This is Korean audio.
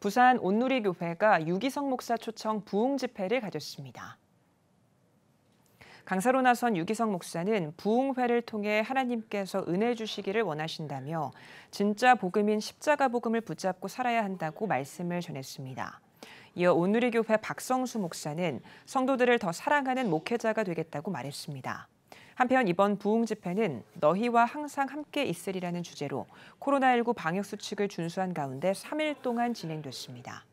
부산 온누리교회가 유기성 목사 초청 부흥 집회를 가졌습니다. 강사로 나선 유기성 목사는 부흥회를 통해 하나님께서 은혜 주시기를 원하신다며 진짜 복음인 십자가 복음을 붙잡고 살아야 한다고 말씀을 전했습니다. 이어 온누리교회 박성수 목사는 성도들을 더 사랑하는 목회자가 되겠다고 말했습니다. 한편 이번 부흥 집회는 너희와 항상 함께 있으리라는 주제로 코로나19 방역 수칙을 준수한 가운데 3일 동안 진행됐습니다.